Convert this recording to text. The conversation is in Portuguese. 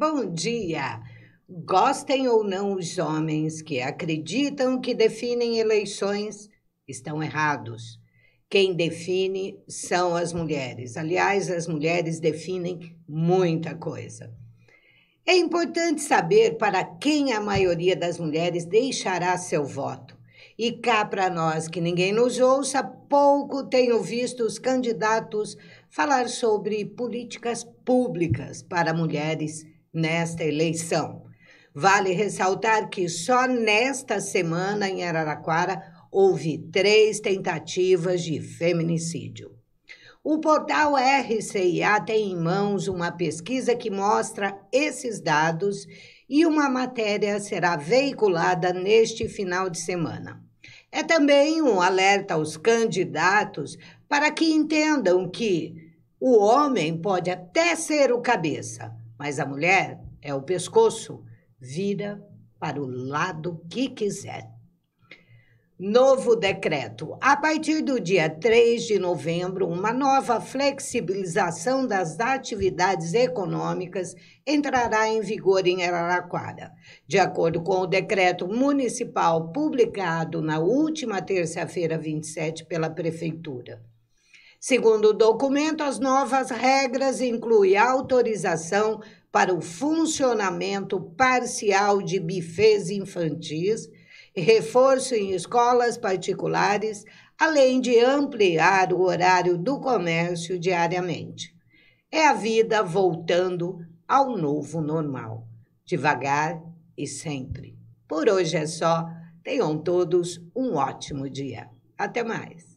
Bom dia! Gostem ou não os homens que acreditam que definem eleições, estão errados. Quem define são as mulheres. Aliás, as mulheres definem muita coisa. É importante saber para quem a maioria das mulheres deixará seu voto. E cá para nós que ninguém nos ouça, pouco tenho visto os candidatos falar sobre políticas públicas para mulheres nesta eleição. Vale ressaltar que só nesta semana em Araraquara houve três tentativas de feminicídio. O portal RCIA tem em mãos uma pesquisa que mostra esses dados e uma matéria será veiculada neste final de semana. É também um alerta aos candidatos para que entendam que o homem pode até ser o cabeça, mas a mulher é o pescoço, vira para o lado que quiser. Novo decreto. A partir do dia 3 de novembro, uma nova flexibilização das atividades econômicas entrará em vigor em Araraquara. De acordo com o decreto municipal publicado na última terça-feira, 27, pela Prefeitura. Segundo o documento, as novas regras incluem autorização para o funcionamento parcial de bufês infantis, reforço em escolas particulares, além de ampliar o horário do comércio diariamente. É a vida voltando ao novo normal, devagar e sempre. Por hoje é só. Tenham todos um ótimo dia. Até mais.